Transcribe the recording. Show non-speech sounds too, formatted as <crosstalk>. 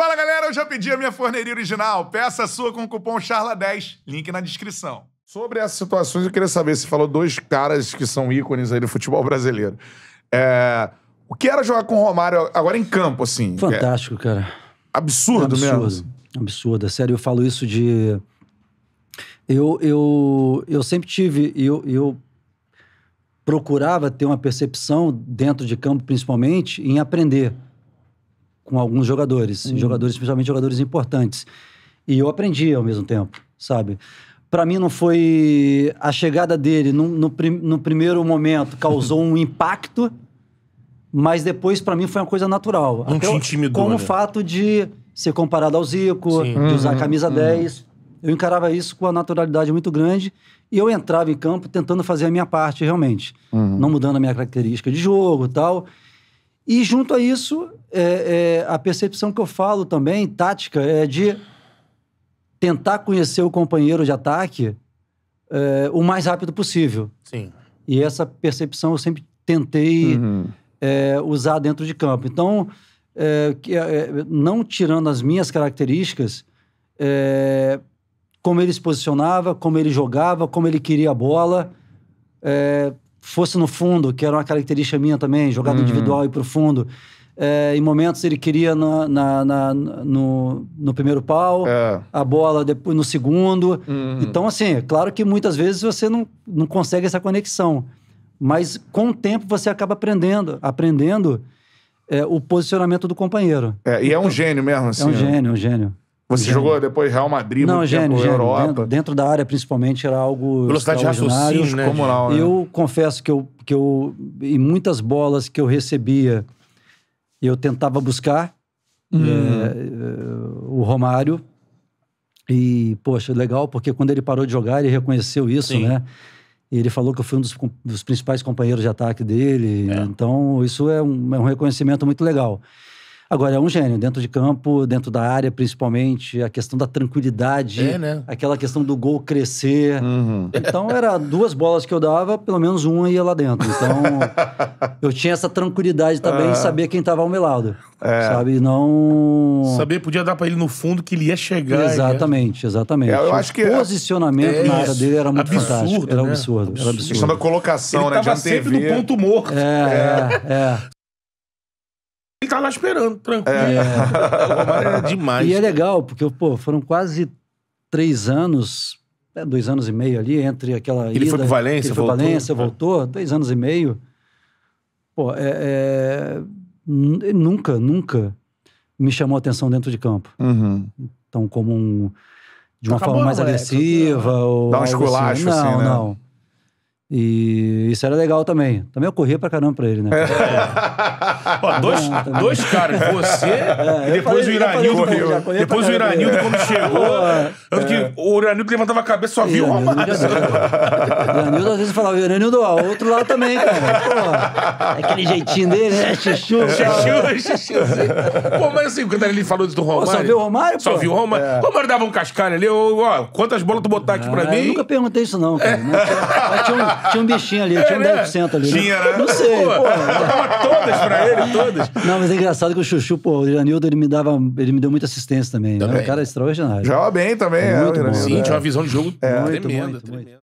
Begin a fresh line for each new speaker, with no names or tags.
Fala galera, eu já pedi a minha forneria original. Peça a sua com o cupom CHARLA10, link na descrição. Sobre essas situações, eu queria saber, você falou dois caras que são ícones aí do futebol brasileiro. É... O que era jogar com o Romário agora em campo, assim? Fantástico, é... cara. Absurdo, é absurdo mesmo. Absurdo, é sério, eu falo isso de... Eu, eu, eu sempre tive, eu, eu procurava ter uma percepção dentro de campo, principalmente, em aprender com alguns jogadores, uhum. jogadores, principalmente jogadores importantes. E eu aprendi ao mesmo tempo, sabe? Para mim não foi a chegada dele no, no, prim, no primeiro momento causou um <laughs> impacto, mas depois para mim foi uma coisa natural. Não Até te intimidou, como né? o né? fato de ser comparado ao Zico, Sim. de usar a uhum, camisa uhum. 10, eu encarava isso com uma naturalidade muito grande e eu entrava em campo tentando fazer a minha parte realmente, uhum. não mudando a minha característica de jogo, tal. E junto a isso, é, é, a percepção que eu falo também, tática, é de tentar conhecer o companheiro de ataque é, o mais rápido possível. Sim. E essa percepção eu sempre tentei uhum. É, usar dentro de campo. Então, é, é, não tirando as minhas características, como ele se posicionava, como ele jogava, como ele queria a bola fosse no fundo, que era uma característica minha também, jogada uhum. individual e profundo. É, em momentos ele queria na, na, na, no, no, primeiro pau, é. a bola depois no segundo. Uhum. Então, assim, é claro que muitas vezes você não, não consegue essa conexão. Mas com o tempo você acaba aprendendo, aprendendo é, o posicionamento do companheiro. É, e é então, assim, né? é um gênio mesmo, assim. É um gênio, um gênio. Você gênio. jogou depois Real Madrid, não, gênio, gênio. Europa. Dentro, dentro, da área, principalmente, era algo. Velocidade de raciocínio, né, né? Eu confesso que eu, que eu. Em muitas bolas que eu recebia, eu tentava buscar hum. É, é, o Romário. E, poxa, legal, porque quando ele parou de jogar, ele reconheceu isso, Sim. né? ele falou que eu fui um dos, dos principais companheiros de ataque dele. É. Então, isso é um, é um reconhecimento muito legal. Agora, é um gênio, dentro de campo, dentro da área, principalmente, a questão da tranquilidade, é, né? aquela questão do gol crescer. Uhum. Então, era duas bolas que eu dava, pelo menos uma ia lá dentro. Então, <laughs> eu tinha essa tranquilidade também uhum. saber quem estava ao meu lado. É. Sabe, não. Saber, podia dar para ele no fundo que ele ia chegar. Exatamente, exatamente. É, eu acho que o é- posicionamento é, na área dele era muito absurdo, fantástico. Né? Era absurdo. Era absurdo. A questão da colocação, ele né? Tava de sempre no ponto morto. É, é. é, é ficar lá esperando, tranquilo. É. é. demais. E é legal, porque, pô, foram quase três anos, é, dois anos e meio ali, entre aquela Ele ida, foi pro Valência, ele foi voltou. Valência, é. voltou, dois anos e meio. Pô, é, é, nunca, nunca me chamou atenção dentro de campo. Uhum. Então, como um... De uma Acabou, forma mais moleque. agressiva. Né? Dá um assim. esculacho, assim, assim, né? Não, não. E isso era legal também. Também eu corria pra caramba pra ele, né? É. <laughs> Ó, dois, dois caras, você é, e depois falei, o Iranildo. Correu. correu. Depois o Iranildo, quando chegou, é. que, o Iranildo levantava a cabeça só viu o é Iranildo às vezes falava, Iranildo, ó, outro lado também, cara. Pô, é aquele jeitinho dele, né? Chuchu. É, chuchu, chuchuzinho. Pô, mas assim, quando ele falou do Romário... Pô, só viu o Romário, Só viu o Romário. É. O Romário dava um cascalho ali, ó, quantas bolas tu botar aqui pra mim? Eu nunca perguntei isso não, cara. É. tinha um tinha um bichinho ali, tinha um 10% é, né? ali. Né? Tinha, né? Não sei, pô. todas pra ele, todas. Não, mas é engraçado que o Chuchu, pô, o Janildo, ele me dava, ele me deu muita assistência também. Né? também. Né? Um cara é extraordinário. Joga bem também. É, é muito é, bom. Sim, tinha uma visão de jogo é. tremenda. Muito, muito, tremenda. Muito.